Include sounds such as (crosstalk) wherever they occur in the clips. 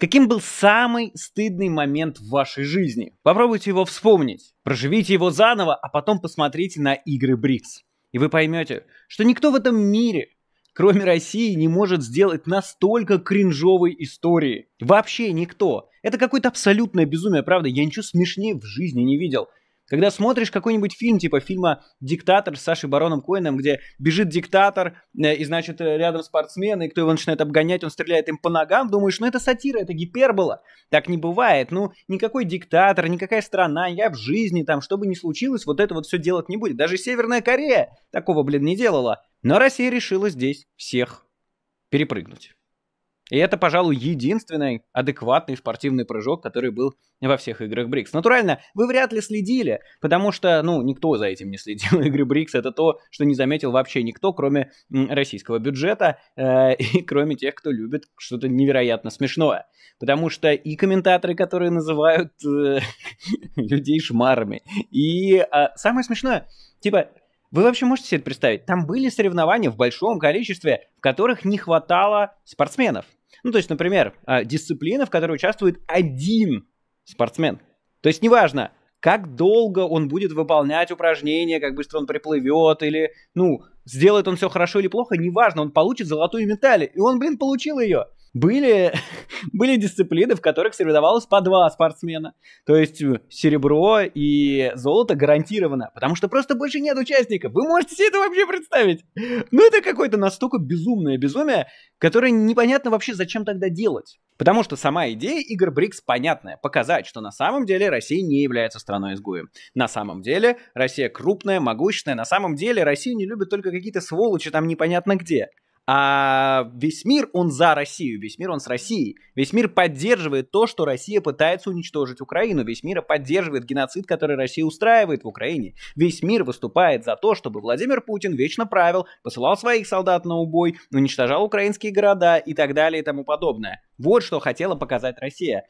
Каким был самый стыдный момент в вашей жизни? Попробуйте его вспомнить, проживите его заново, а потом посмотрите на игры Брикс. И вы поймете, что никто в этом мире, кроме России, не может сделать настолько кринжовой истории. Вообще никто. Это какое-то абсолютное безумие, правда? Я ничего смешнее в жизни не видел. Когда смотришь какой-нибудь фильм, типа фильма «Диктатор» с Сашей Бароном Коином, где бежит диктатор, э, и, значит, э, рядом спортсмены, и кто его начинает обгонять, он стреляет им по ногам, думаешь, ну это сатира, это гипербола. Так не бывает. Ну, никакой диктатор, никакая страна, я в жизни, там, что бы ни случилось, вот это вот все делать не будет. Даже Северная Корея такого, блин, не делала. Но Россия решила здесь всех перепрыгнуть. И это, пожалуй, единственный адекватный спортивный прыжок, который был во всех играх Брикс. Натурально, вы вряд ли следили, потому что, ну, никто за этим не следил. (laughs) Игры Брикс это то, что не заметил вообще никто, кроме российского бюджета э, (laughs) и кроме тех, кто любит что-то невероятно смешное. Потому что и комментаторы, которые называют э, (laughs) людей шмарами, и э, самое смешное, типа, вы вообще можете себе это представить? Там были соревнования в большом количестве, в которых не хватало спортсменов. Ну, то есть, например, а, дисциплина, в которой участвует один спортсмен. То есть, неважно, как долго он будет выполнять упражнения, как быстро он приплывет, или, ну, сделает он все хорошо или плохо, неважно, он получит золотую медаль, и он, блин, получил ее были, (laughs) были дисциплины, в которых соревновалось по два спортсмена. То есть э, серебро и золото гарантированно, потому что просто больше нет участников. Вы можете себе это вообще представить? (laughs) Ну это какое-то настолько безумное безумие, которое непонятно вообще зачем тогда делать. Потому что сама идея игр БРИКС понятная. Показать, что на самом деле Россия не является страной-изгоем. На самом деле Россия крупная, могущественная. На самом деле Россию не любят только какие-то сволочи там непонятно где. А весь мир, он за Россию, весь мир, он с Россией. Весь мир поддерживает то, что Россия пытается уничтожить Украину. Весь мир поддерживает геноцид, который Россия устраивает в Украине. Весь мир выступает за то, чтобы Владимир Путин вечно правил, посылал своих солдат на убой, уничтожал украинские города и так далее и тому подобное. Вот что хотела показать Россия.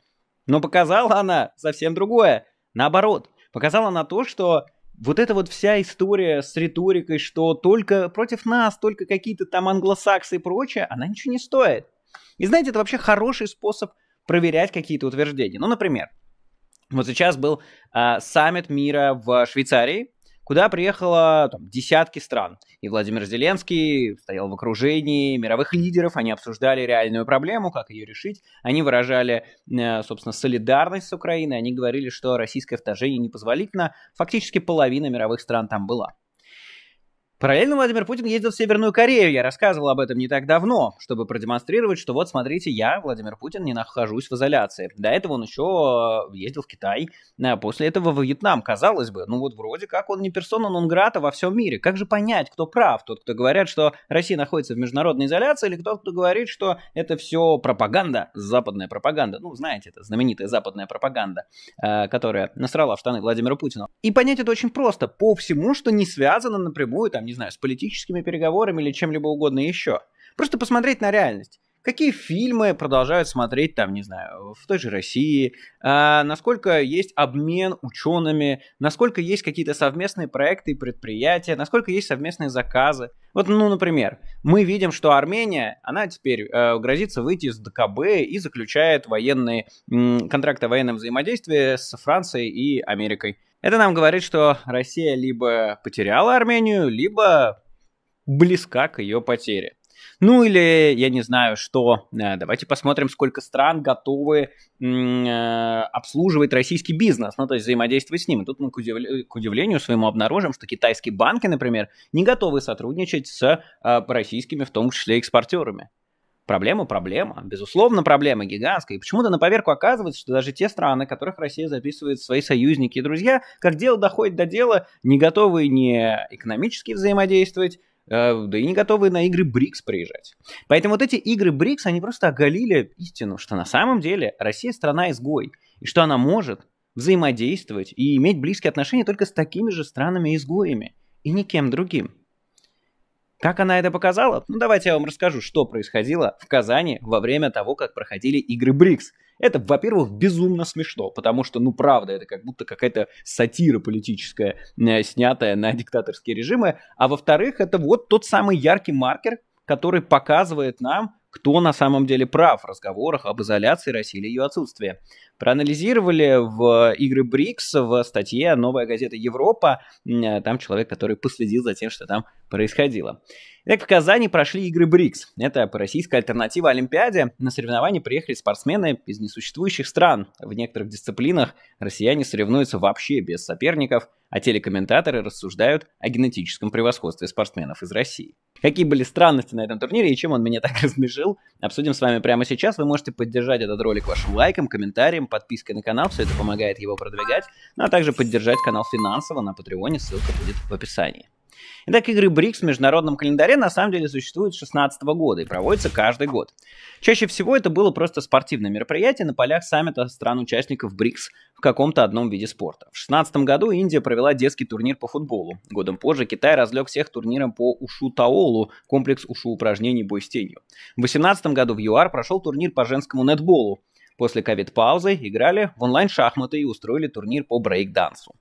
Но показала она совсем другое. Наоборот, показала она то, что вот эта вот вся история с риторикой, что только против нас, только какие-то там англосаксы и прочее, она ничего не стоит. И знаете, это вообще хороший способ проверять какие-то утверждения. Ну, например, вот сейчас был э, саммит мира в Швейцарии, куда приехало там, десятки стран. И Владимир Зеленский стоял в окружении мировых лидеров, они обсуждали реальную проблему, как ее решить. Они выражали, э, собственно, солидарность с Украиной, они говорили, что российское вторжение непозволительно. Фактически половина мировых стран там была. Параллельно Владимир Путин ездил в Северную Корею. Я рассказывал об этом не так давно, чтобы продемонстрировать, что вот смотрите, я, Владимир Путин, не нахожусь в изоляции. До этого он еще э, ездил в Китай, а после этого в Вьетнам. Казалось бы, ну вот вроде как он не персона нон-грата во всем мире. Как же понять, кто прав? Тот, кто говорят, что Россия находится в международной изоляции, или кто, кто говорит, что это все пропаганда, западная пропаганда. Ну, знаете, это знаменитая западная пропаганда, э, которая насрала в штаны Владимиру Путину. И понять это очень просто. По всему, что не связано напрямую, там, не знаю, с политическими переговорами или чем-либо угодно еще. Просто посмотреть на реальность. Какие фильмы продолжают смотреть там, не знаю, в той же России, а, насколько есть обмен учеными, насколько есть какие-то совместные проекты и предприятия, насколько есть совместные заказы. Вот, ну, например, мы видим, что Армения, она теперь э, грозится выйти из ДКБ и заключает военные м, контракты о военном взаимодействии с Францией и Америкой. Это нам говорит, что Россия либо потеряла Армению, либо близка к ее потере. Ну или, я не знаю, что, э, давайте посмотрим, сколько стран готовы э, обслуживать российский бизнес, ну то есть взаимодействовать с ним. И тут мы к, удивлению, к удивлению своему обнаружим, что китайские банки, например, не готовы сотрудничать с э, российскими, в том числе экспортерами. Проблема, проблема. Безусловно, проблема гигантская. И почему-то на поверку оказывается, что даже те страны, которых Россия записывает свои союзники и друзья, как дело доходит до дела, не готовы не экономически взаимодействовать, э, да и не готовы на игры БРИКС приезжать. Поэтому вот эти игры БРИКС, они просто оголили истину, что на самом деле Россия страна-изгой, и что она может взаимодействовать и иметь близкие отношения только с такими же странами-изгоями и никем другим. Как она это показала? Ну давайте я вам расскажу, что происходило в Казани во время того, как проходили игры БРИКС. Это, во-первых, безумно смешно, потому что, ну правда, это как будто какая-то сатира политическая, э, снятая на диктаторские режимы. А во-вторых, это вот тот самый яркий маркер, который показывает нам, кто на самом деле прав в разговорах об изоляции России или ее отсутствии. Проанализировали в э, игры БРИКС в статье «Новая газета Европа», э, там человек, который последил за тем, что там происходило. Итак, в Казани прошли игры БРИКС. Это российская альтернатива Олимпиаде. На соревнования приехали спортсмены из несуществующих стран. В некоторых дисциплинах россияне соревнуются вообще без соперников, а телекомментаторы рассуждают о генетическом превосходстве спортсменов из России. Какие были странности на этом турнире и чем он меня (laughs) так размежил, обсудим с вами прямо сейчас. Вы можете поддержать этот ролик вашим лайком, комментарием, подпиской на канал, все это помогает его продвигать, ну а также поддержать канал финансово на Патреоне, ссылка будет в описании. Итак, игры БРИКС в международном календаре на самом деле существуют с 2016 года и проводятся каждый год. Чаще всего это было просто спортивное мероприятие на полях саммита стран-участников БРИКС в каком-то одном виде спорта. В 2016 году Индия провела детский турнир по футболу. Годом позже Китай развлек всех турниром по ушу-таолу, комплекс ушу-упражнений «Бой с тенью». В 2018 году в ЮАР прошел турнир по женскому нетболу. После ковид-паузы играли в онлайн-шахматы и устроили турнир по брейк-дансу.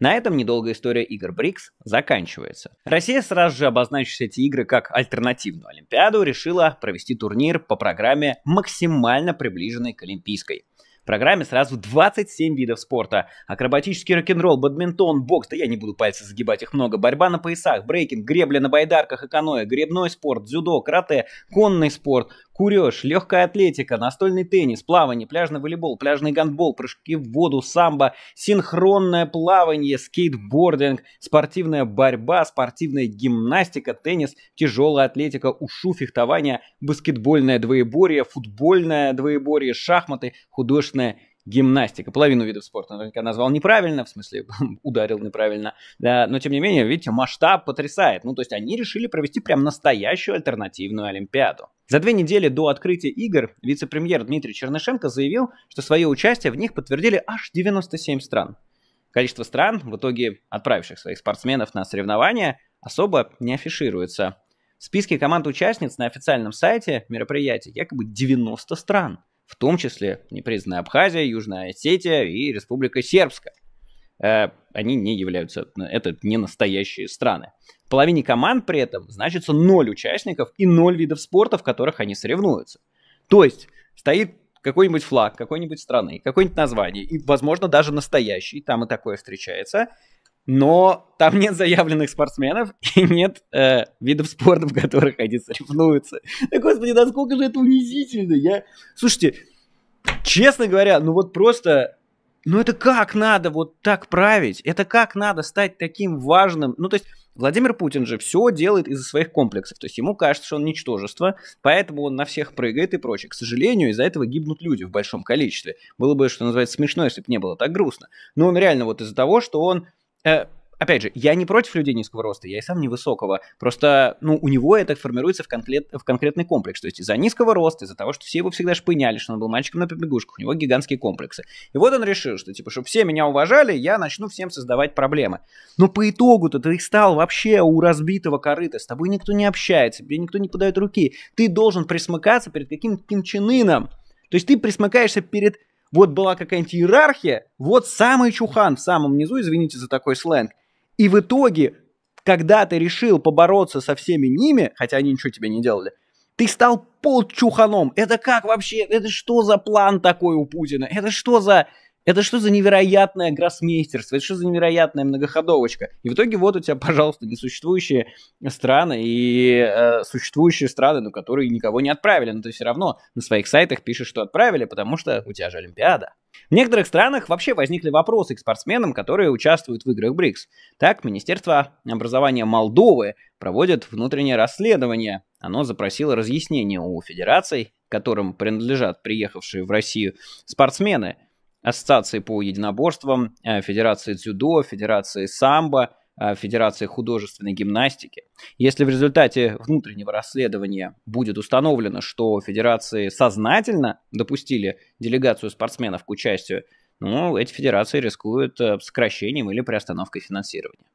На этом недолгая история игр БРИКС заканчивается. Россия, сразу же обозначив эти игры как альтернативную Олимпиаду, решила провести турнир по программе, максимально приближенной к Олимпийской программе сразу 27 видов спорта. Акробатический рок-н-ролл, бадминтон, бокс, да я не буду пальцы загибать, их много, борьба на поясах, брейкинг, гребля на байдарках и каноэ, гребной спорт, дзюдо, карате, конный спорт, Курешь, легкая атлетика, настольный теннис, плавание, пляжный волейбол, пляжный гандбол, прыжки в воду, самбо, синхронное плавание, скейтбординг, спортивная борьба, спортивная гимнастика, теннис, тяжелая атлетика, ушу, фехтование, баскетбольное двоеборье, футбольное двоеборье, шахматы, художественное гимнастика. Половину видов спорта наверняка назвал неправильно, в смысле (laughs) ударил неправильно, да, но тем не менее, видите, масштаб потрясает. Ну, то есть они решили провести прям настоящую альтернативную Олимпиаду. За две недели до открытия игр вице-премьер Дмитрий Чернышенко заявил, что свое участие в них подтвердили аж 97 стран. Количество стран, в итоге отправивших своих спортсменов на соревнования, особо не афишируется. В списке команд-участниц на официальном сайте мероприятия якобы 90 стран, в том числе непризнанная Абхазия, Южная Осетия и Республика Сербская. Э, они не являются, э, это не настоящие страны. В половине команд при этом значится ноль участников и ноль видов спорта, в которых они соревнуются. То есть стоит какой-нибудь флаг какой-нибудь страны, какое-нибудь название, и, возможно, даже настоящий, там и такое встречается, но там нет заявленных спортсменов (laughs) и нет э, видов спорта, в которых они соревнуются. Да, господи, насколько же это унизительно! Я... Слушайте, честно говоря, ну вот просто но ну, это как надо вот так править? Это как надо стать таким важным? Ну, то есть Владимир Путин же все делает из-за своих комплексов. То есть ему кажется, что он ничтожество, поэтому он на всех прыгает и прочее. К сожалению, из-за этого гибнут люди в большом количестве. Было бы, что называется, смешно, если бы не было так грустно. Но он реально вот из-за того, что он э, опять же, я не против людей низкого роста, я и сам невысокого. Просто, ну, у него это формируется в, конкрет, в конкретный комплекс. То есть из-за низкого роста, из-за того, что все его всегда шпыняли, что он был мальчиком на побегушках, у него гигантские комплексы. И вот он решил, что, типа, чтобы все меня уважали, я начну всем создавать проблемы. Но по итогу-то ты стал вообще у разбитого корыта, с тобой никто не общается, тебе никто не подает руки. Ты должен присмыкаться перед каким-то кимчинином. То есть ты присмыкаешься перед вот была какая-нибудь иерархия, вот самый чухан в самом низу, извините за такой сленг, и в итоге, когда ты решил побороться со всеми ними, хотя они ничего тебе не делали, ты стал чуханом. Это как вообще? Это что за план такой у Путина? Это что за это что за невероятное гроссмейстерство? Это что за невероятная многоходовочка? И в итоге вот у тебя, пожалуйста, несуществующие страны и э, существующие страны, ну, которые никого не отправили. Но ты все равно на своих сайтах пишешь, что отправили, потому что у тебя же Олимпиада. В некоторых странах вообще возникли вопросы к спортсменам, которые участвуют в играх БРИКС. Так, Министерство образования Молдовы проводит внутреннее расследование. Оно запросило разъяснение у федераций, которым принадлежат приехавшие в Россию спортсмены – ассоциации по единоборствам, э, федерации дзюдо, федерации самбо, э, Федерации художественной гимнастики. Если в результате внутреннего расследования будет установлено, что федерации сознательно допустили делегацию спортсменов к участию, ну, эти федерации рискуют э, сокращением или приостановкой финансирования.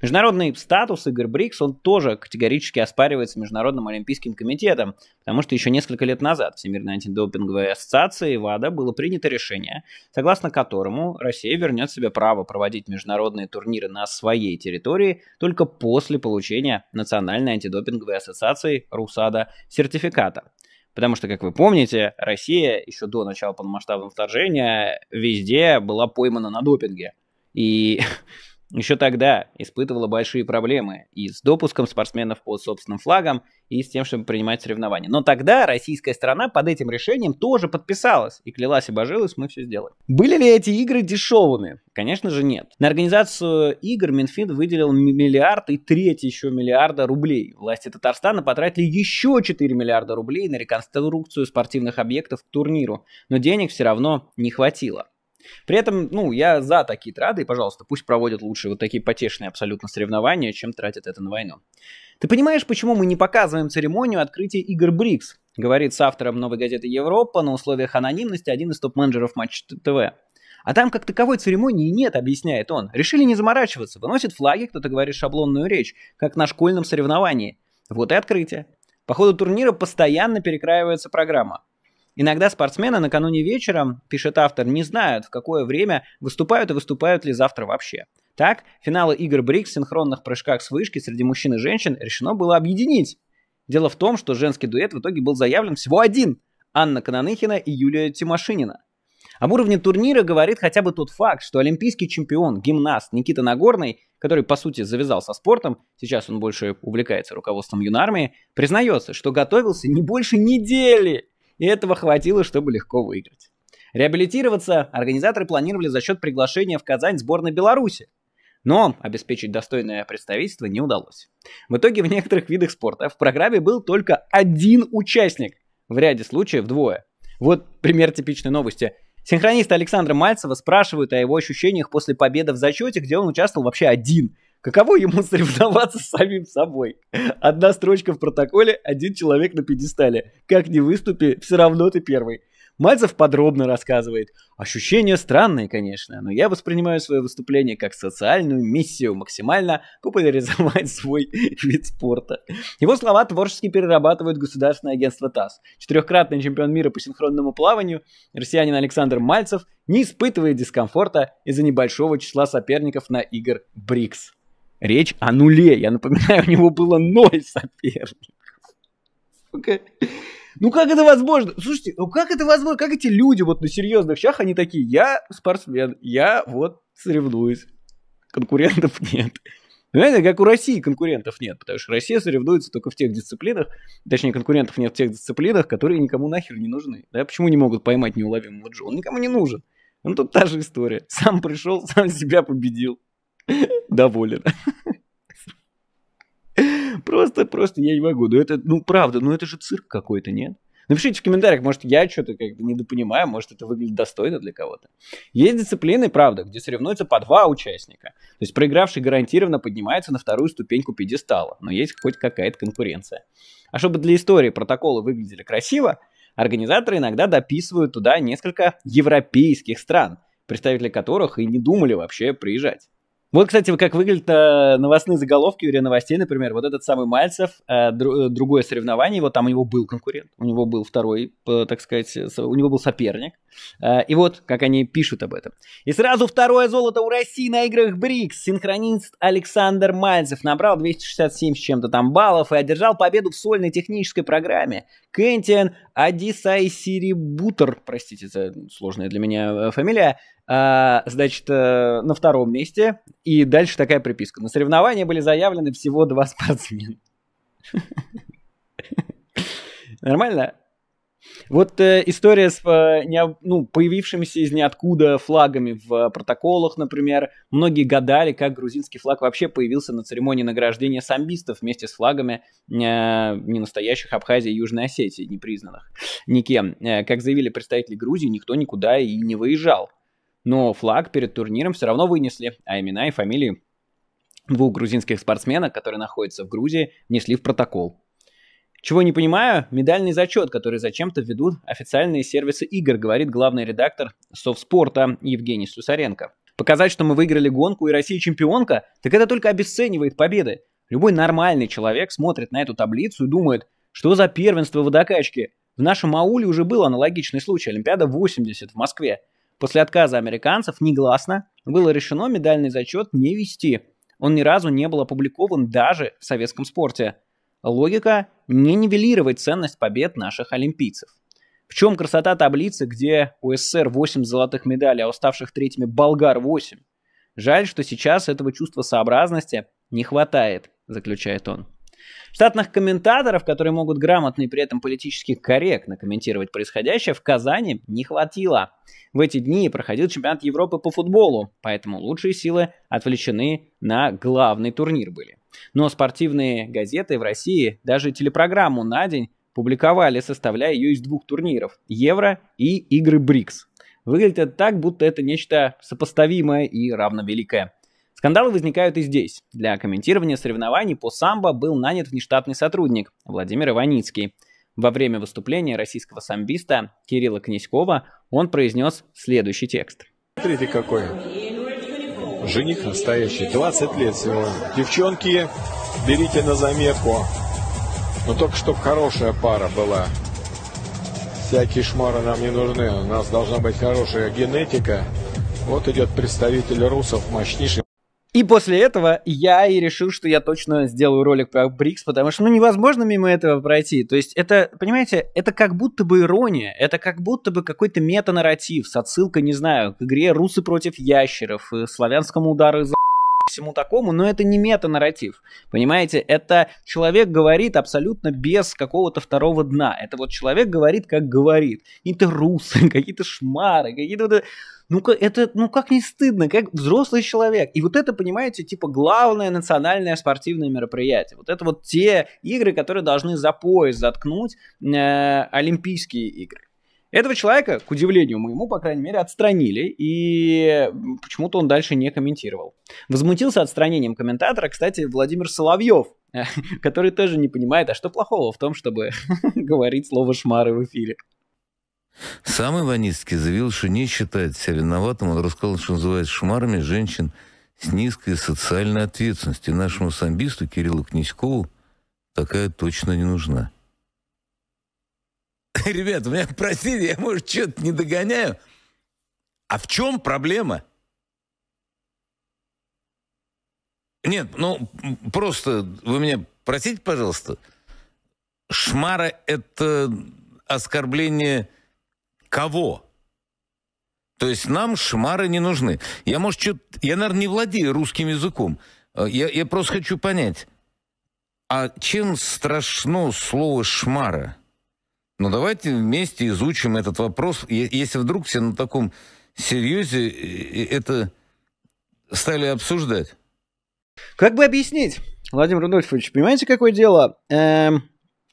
Международный статус игр БРИКС, он тоже категорически оспаривается Международным олимпийским комитетом, потому что еще несколько лет назад Всемирной антидопинговой ассоциации ВАДА было принято решение, согласно которому Россия вернет себе право проводить международные турниры на своей территории только после получения Национальной антидопинговой ассоциации РУСАДА сертификата. Потому что, как вы помните, Россия еще до начала полномасштабного вторжения везде была поймана на допинге. И (laughs) еще тогда испытывала большие проблемы и с допуском спортсменов под собственным флагом, и с тем, чтобы принимать соревнования. Но тогда российская страна под этим решением тоже подписалась и клялась и божилась, мы все сделаем. Были ли эти игры дешевыми? Конечно же нет. На организацию игр Минфин выделил миллиард и треть еще миллиарда рублей. Власти Татарстана потратили еще 4 миллиарда рублей на реконструкцию спортивных объектов к турниру, но денег все равно не хватило. При этом, ну, я за такие траты, и, пожалуйста, пусть проводят лучше вот такие потешные абсолютно соревнования, чем тратят это на войну. Ты понимаешь, почему мы не показываем церемонию открытия игр БРИКС? Говорит с автором новой газеты «Европа» на условиях анонимности один из топ-менеджеров Матч ТВ. А там как таковой церемонии нет, объясняет он. Решили не заморачиваться, выносят флаги, кто-то говорит шаблонную речь, как на школьном соревновании. Вот и открытие. По ходу турнира постоянно перекраивается программа. Иногда спортсмены накануне вечером, пишет автор, не знают, в какое время выступают и выступают ли завтра вообще. Так, финалы игр БРИКС в синхронных прыжках с вышки среди мужчин и женщин решено было объединить. Дело в том, что женский дуэт в итоге был заявлен всего один – Анна Кананыхина и Юлия Тимошинина. Об уровне турнира говорит хотя бы тот факт, что олимпийский чемпион, гимнаст Никита Нагорный, который по сути завязал со спортом, сейчас он больше увлекается руководством юнармии, признается, что готовился не больше недели и этого хватило, чтобы легко выиграть. Реабилитироваться организаторы планировали за счет приглашения в Казань сборной Беларуси. Но обеспечить достойное представительство не удалось. В итоге в некоторых видах спорта в программе был только один участник. В ряде случаев двое. Вот пример типичной новости. Синхрониста Александра Мальцева спрашивают о его ощущениях после победы в зачете, где он участвовал вообще один – Каково ему (laughs) соревноваться с самим собой? Одна строчка в протоколе, один человек на пьедестале. Как ни выступи, все равно ты первый. Мальцев подробно рассказывает. Ощущения странные, конечно, но я воспринимаю свое выступление как социальную миссию максимально популяризовать (laughs) свой вид спорта. Его слова творчески перерабатывают Государственное агентство ТАСС. Четырехкратный чемпион мира по синхронному плаванию россиянин Александр Мальцев не испытывает дискомфорта из-за небольшого числа соперников на игр БРИКС. Речь о нуле. Я напоминаю, у него было ноль соперников. Okay. Ну как это возможно? Слушайте, ну как это возможно? Как эти люди вот на серьезных щах, они такие, я спортсмен, я вот соревнуюсь. Конкурентов нет. Понимаете, ну, как у России конкурентов нет, потому что Россия соревнуется только в тех дисциплинах, точнее, конкурентов нет в тех дисциплинах, которые никому нахер не нужны. Да? Почему не могут поймать неуловимого Джо? Он никому не нужен. Ну, тут та же история. Сам пришел, сам себя победил. (laughs) доволен. Просто, просто я не могу. Ну это, ну правда, ну это же цирк какой-то, нет? Напишите в комментариях, может, я что-то как бы недопонимаю, может, это выглядит достойно для кого-то. Есть дисциплины, правда, где соревнуются по два участника. То есть проигравший гарантированно поднимается на вторую ступеньку пьедестала, но есть хоть какая-то конкуренция. А чтобы для истории протоколы выглядели красиво, организаторы иногда дописывают туда несколько европейских стран, представители которых и не думали вообще приезжать. Вот, кстати, как выглядят э, новостные заголовки или новостей, например, вот этот самый Мальцев, э, дру, э, другое соревнование, вот там у него был конкурент, у него был второй, э, так сказать, у него был соперник, э, и вот как они пишут об этом. И сразу второе золото у России на играх БРИКС. Синхронист Александр Мальцев набрал 267 с чем-то там баллов и одержал победу в сольной технической программе. Кентиан Адисай Сирибутер, простите за сложная для меня э, фамилия, а, значит, э, на втором месте. И дальше такая приписка. На соревнования были заявлены всего два (laughs) спортсмена. Нормально? Вот э, история с э, не, ну, появившимися из ниоткуда флагами в э, протоколах, например. Многие гадали, как грузинский флаг вообще появился на церемонии награждения самбистов вместе с флагами э, ненастоящих Абхазии и Южной Осетии, непризнанных никем. Э, как заявили представители Грузии, никто никуда и не выезжал но флаг перед турниром все равно вынесли, а имена и фамилии двух грузинских спортсменов, которые находятся в Грузии, внесли в протокол. Чего не понимаю, медальный зачет, который зачем-то ведут официальные сервисы игр, говорит главный редактор софтспорта Евгений Сусаренко. Показать, что мы выиграли гонку и Россия чемпионка, так это только обесценивает победы. Любой нормальный человек смотрит на эту таблицу и думает, что за первенство водокачки. В нашем ауле уже был аналогичный случай, Олимпиада 80 в Москве. После отказа американцев негласно было решено медальный зачет не вести. Он ни разу не был опубликован даже в советском спорте. Логика – не нивелировать ценность побед наших олимпийцев. В чем красота таблицы, где у СССР 8 золотых медалей, а уставших третьими болгар 8? Жаль, что сейчас этого чувства сообразности не хватает, заключает он. Штатных комментаторов, которые могут грамотно и при этом политически корректно комментировать происходящее, в Казани не хватило. В эти дни проходил чемпионат Европы по футболу, поэтому лучшие силы отвлечены на главный турнир были. Но спортивные газеты в России даже телепрограмму на день публиковали, составляя ее из двух турниров – Евро и Игры БРИКС. Выглядит это так, будто это нечто сопоставимое и равновеликое. Скандалы возникают и здесь. Для комментирования соревнований по самбо был нанят внештатный сотрудник Владимир Иваницкий. Во время выступления российского самбиста Кирилла Князькова он произнес следующий текст. Смотрите какой. Жених настоящий, 20 лет сегодня. Девчонки, берите на заметку. Но только чтобы хорошая пара была. Всякие шмары нам не нужны. У нас должна быть хорошая генетика. Вот идет представитель русов, мощнейший. И после этого я и решил, что я точно сделаю ролик про Брикс, потому что ну, невозможно мимо этого пройти. То есть это, понимаете, это как будто бы ирония, это как будто бы какой-то метанарратив с отсылкой, не знаю, к игре «Русы против ящеров», э, «Славянскому удару за (laughs) всему такому, но это не мета-нарратив. Понимаете, это человек говорит абсолютно без какого-то второго дна. Это вот человек говорит, как говорит. Какие-то русы, (laughs) какие-то шмары, какие-то... Ну, это, ну как не стыдно, как взрослый человек. И вот это, понимаете, типа главное национальное спортивное мероприятие. Вот это вот те игры, которые должны за пояс заткнуть э, Олимпийские игры. Этого человека, к удивлению моему, по крайней мере, отстранили, и почему-то он дальше не комментировал. Возмутился отстранением комментатора, кстати, Владимир Соловьев, э, (laughs) который тоже не понимает, а что плохого в том, чтобы (laughs) говорить слово «шмары» в эфире. Сам Иваницкий заявил, что не считает себя виноватым. Он рассказал, что называет шмарами женщин с низкой социальной ответственностью. Нашему самбисту Кириллу Князькову такая точно не нужна. (laughs) Ребят, меня просили, я, может, что-то не догоняю. А в чем проблема? Нет, ну, просто вы меня простите, пожалуйста. Шмара – это оскорбление Кого? То есть нам шмары не нужны. Я, может, что Я, наверное, не владею русским языком. Э, я, я просто хочу понять, а чем страшно слово «шмара»? Ну, давайте вместе изучим этот вопрос. Если вдруг все на таком серьезе э, э, это стали обсуждать. Как бы объяснить, Владимир Рудольфович, понимаете, какое дело? Эм,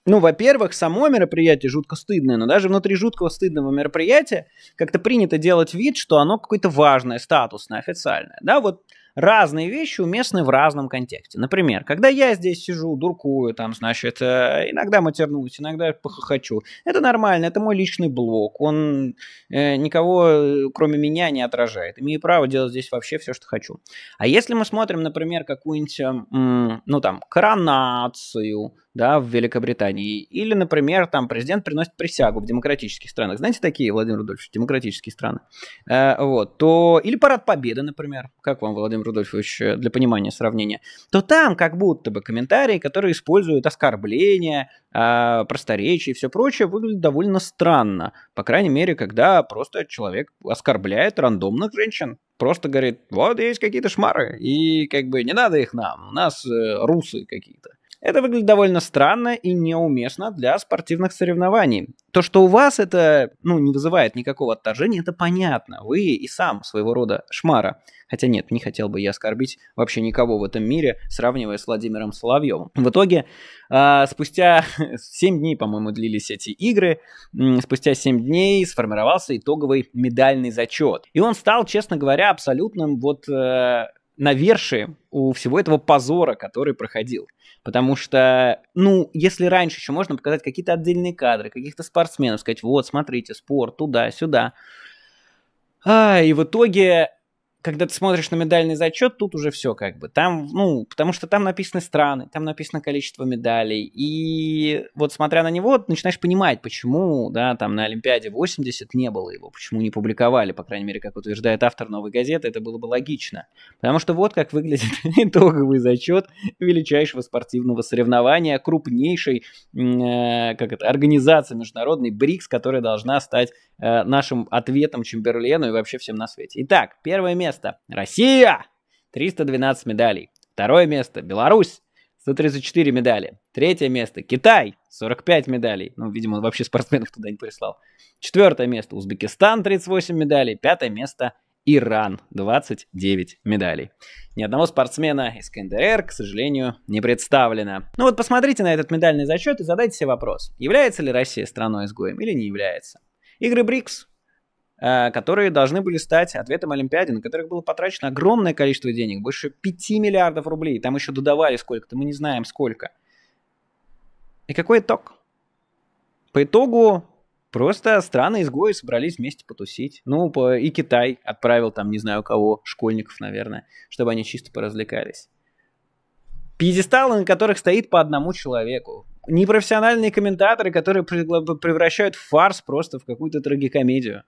ну, во-первых, само мероприятие жутко стыдное, но даже внутри жуткого стыдного мероприятия как-то принято делать вид, что оно какое-то важное, статусное, официальное. Да, вот разные вещи уместны в разном контексте. Например, когда я здесь сижу, дуркую, там, значит, э, иногда матернусь, иногда похохочу. Это нормально, это мой личный блок, Он э, никого, э, кроме меня, не отражает. Имею право делать здесь вообще все, что хочу. А если мы смотрим, например, какую-нибудь, эм, ну, там, коронацию, да, в Великобритании. Или, например, там президент приносит присягу в демократических странах. Знаете такие, Владимир Рудольфович, демократические страны? Э, вот, то... Или парад победы, например. Как вам, Владимир Рудольфович, э, для понимания сравнения, то там как будто бы комментарии, которые используют оскорбления, а, просторечие и все прочее, выглядят довольно странно. По крайней мере, когда просто человек оскорбляет рандомных женщин. Просто говорит, вот есть какие-то шмары, и как бы не надо их нам, у нас э, русы какие-то. Это выглядит довольно странно и неуместно для спортивных соревнований. То, что у вас это ну, не вызывает никакого отторжения, это понятно. Вы и сам своего рода шмара. Хотя нет, не хотел бы я оскорбить вообще никого в этом мире, сравнивая с Владимиром Соловьевым. В итоге, а, спустя 7 (laughs) дней, по-моему, длились эти игры, спустя 7 дней сформировался итоговый медальный зачет. И он стал, честно говоря, абсолютным вот э, навершие у всего этого позора, который проходил. Потому что, ну, если раньше еще можно показать какие-то отдельные кадры, каких-то спортсменов, сказать, вот, смотрите, спорт, туда-сюда. А, и в итоге когда ты смотришь на медальный зачет, тут уже все как бы. Там, ну, потому что там написаны страны, там написано количество медалей. И вот смотря на него, начинаешь понимать, почему, да, там на Олимпиаде 80 не было его, почему не публиковали, по крайней мере, как утверждает автор «Новой газеты», это было бы логично. Потому что вот как выглядит (laughs) итоговый зачет величайшего спортивного соревнования, крупнейшей, э, как это, организации международной БРИКС, которая должна стать э, нашим ответом Чемберлену и вообще всем на свете. Итак, первое место место – Россия! 312 медалей. Второе место – Беларусь. 134 медали. Третье место – Китай. 45 медалей. Ну, видимо, он вообще спортсменов туда не прислал. Четвертое место – Узбекистан. 38 медалей. Пятое место – Иран. 29 медалей. Ни одного спортсмена из КНДР, к сожалению, не представлено. Ну вот посмотрите на этот медальный зачет и задайте себе вопрос. Является ли Россия страной-изгоем или не является? Игры БРИКС Э, которые должны были стать ответом Олимпиады, на которых было потрачено огромное количество денег, больше 5 миллиардов рублей. Там еще додавали сколько-то, мы не знаем сколько. И какой итог? По итогу просто страны-изгои собрались вместе потусить. Ну, по... и Китай отправил там, не знаю кого, школьников, наверное, чтобы они чисто поразвлекались. Пьедесталы, на которых стоит по одному человеку. Непрофессиональные комментаторы, которые превращают фарс просто в какую-то трагикомедию.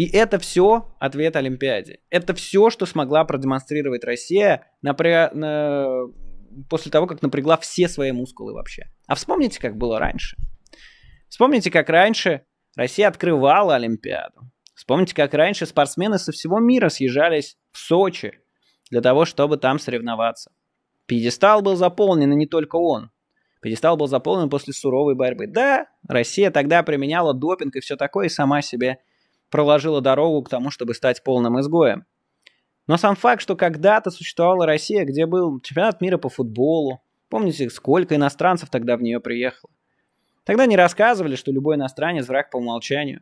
И это все ответ Олимпиаде. Это все, что смогла продемонстрировать Россия напря... на... после того, как напрягла все свои мускулы вообще. А вспомните, как было раньше. Вспомните, как раньше Россия открывала Олимпиаду. Вспомните, как раньше спортсмены со всего мира съезжались в Сочи для того, чтобы там соревноваться. Пьедестал был заполнен, и не только он. Пьедестал был заполнен после суровой борьбы. Да, Россия тогда применяла допинг и все такое, и сама себе проложила дорогу к тому, чтобы стать полным изгоем. Но сам факт, что когда-то существовала Россия, где был чемпионат мира по футболу, помните, сколько иностранцев тогда в нее приехало? Тогда не рассказывали, что любой иностранец враг по умолчанию.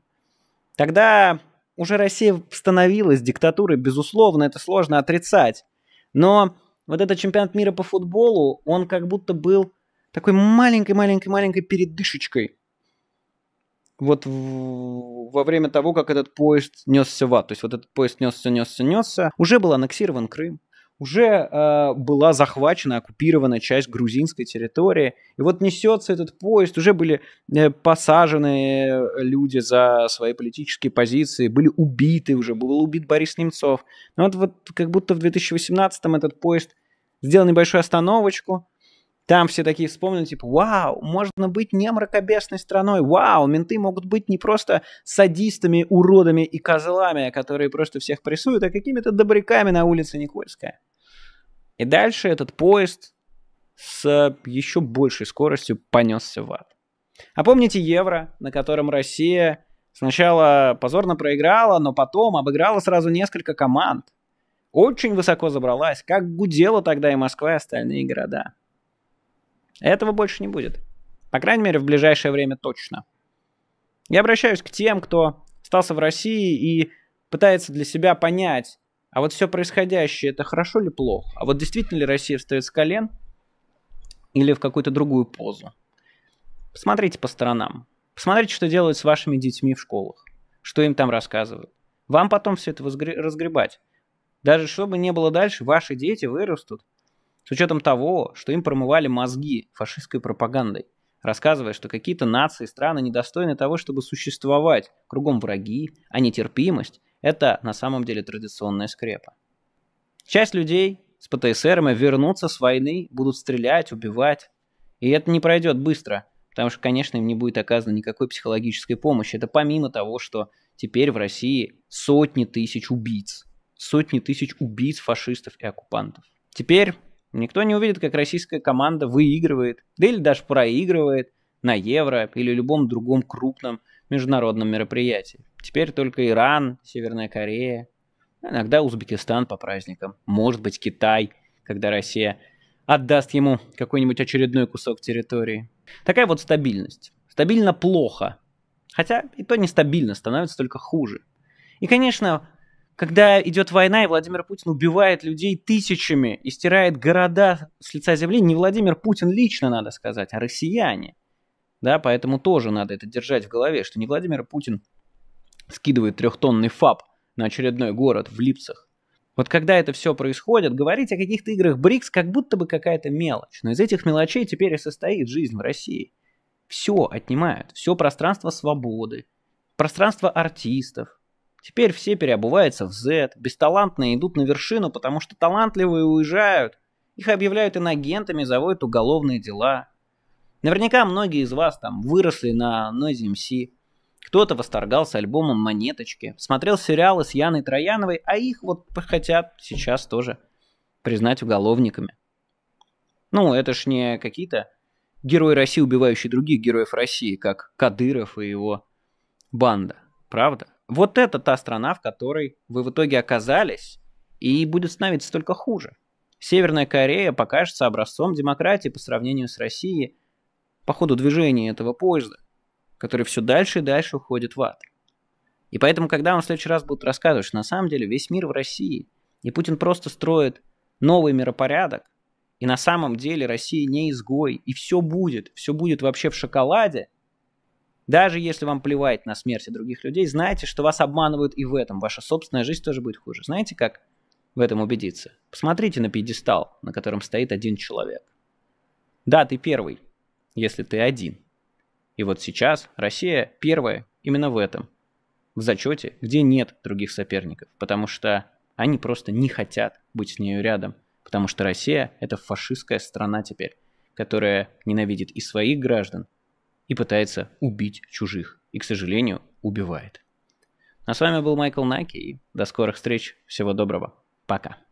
Тогда уже Россия становилась диктатурой, безусловно, это сложно отрицать. Но вот этот чемпионат мира по футболу, он как будто был такой маленькой-маленькой-маленькой передышечкой вот в, во время того, как этот поезд несся в ад, то есть вот этот поезд несся, несся, несся, уже был аннексирован Крым, уже э, была захвачена, оккупирована часть грузинской территории. И вот несется этот поезд, уже были э, посажены э, люди за свои политические позиции, были убиты уже, был убит Борис Немцов. Ну вот, вот как будто в 2018-м этот поезд сделал небольшую остановочку, там все такие вспомнили, типа, вау, можно быть не мракобесной страной, вау, менты могут быть не просто садистами, уродами и козлами, которые просто всех прессуют, а какими-то добряками на улице Никольская. И дальше этот поезд с еще большей скоростью понесся в ад. А помните евро, на котором Россия сначала позорно проиграла, но потом обыграла сразу несколько команд. Очень высоко забралась, как гудела тогда и Москва, и остальные города. Этого больше не будет. По крайней мере, в ближайшее время точно. Я обращаюсь к тем, кто остался в России и пытается для себя понять, а вот все происходящее, это хорошо или плохо? А вот действительно ли Россия встает с колен или в какую-то другую позу? Посмотрите по сторонам. Посмотрите, что делают с вашими детьми в школах. Что им там рассказывают. Вам потом все это разгребать. Даже чтобы не было дальше, ваши дети вырастут с учетом того, что им промывали мозги фашистской пропагандой, рассказывая, что какие-то нации, страны недостойны того, чтобы существовать, кругом враги, а нетерпимость – это на самом деле традиционная скрепа. Часть людей с ПТСРами вернутся с войны, будут стрелять, убивать. И это не пройдет быстро, потому что, конечно, им не будет оказана никакой психологической помощи. Это помимо того, что теперь в России сотни тысяч убийц. Сотни тысяч убийц, фашистов и оккупантов. Теперь Никто не увидит, как российская команда выигрывает, да или даже проигрывает на Евро или любом другом крупном международном мероприятии. Теперь только Иран, Северная Корея, иногда Узбекистан по праздникам, может быть Китай, когда Россия отдаст ему какой-нибудь очередной кусок территории. Такая вот стабильность. Стабильно плохо. Хотя и то нестабильно, становится только хуже. И, конечно, когда идет война, и Владимир Путин убивает людей тысячами и стирает города с лица земли, не Владимир Путин лично, надо сказать, а россияне. Да, поэтому тоже надо это держать в голове, что не Владимир Путин скидывает трехтонный фаб на очередной город в Липцах. Вот когда это все происходит, говорить о каких-то играх БРИКС как будто бы какая-то мелочь. Но из этих мелочей теперь и состоит жизнь в России. Все отнимают, все пространство свободы, пространство артистов, Теперь все переобуваются в Z, бесталантные идут на вершину, потому что талантливые уезжают. Их объявляют иногентами, заводят уголовные дела. Наверняка многие из вас там выросли на Noise MC. Кто-то восторгался альбомом «Монеточки», смотрел сериалы с Яной Трояновой, а их вот хотят сейчас тоже признать уголовниками. Ну, это ж не какие-то герои России, убивающие других героев России, как Кадыров и его банда. Правда? Вот это та страна, в которой вы в итоге оказались, и будет становиться только хуже. Северная Корея покажется образцом демократии по сравнению с Россией по ходу движения этого поезда, который все дальше и дальше уходит в ад. И поэтому, когда вам в следующий раз будут рассказывать, что на самом деле весь мир в России, и Путин просто строит новый миропорядок, и на самом деле Россия не изгой, и все будет, все будет вообще в шоколаде, даже если вам плевать на смерти других людей, знайте, что вас обманывают и в этом. Ваша собственная жизнь тоже будет хуже. Знаете, как в этом убедиться? Посмотрите на пьедестал, на котором стоит один человек. Да, ты первый, если ты один. И вот сейчас Россия первая именно в этом. В зачете, где нет других соперников, потому что они просто не хотят быть с нею рядом, потому что Россия – это фашистская страна теперь, которая ненавидит и своих граждан, и пытается убить чужих. И, к сожалению, убивает. А с вами был Майкл Наки, и до скорых встреч. Всего доброго. Пока.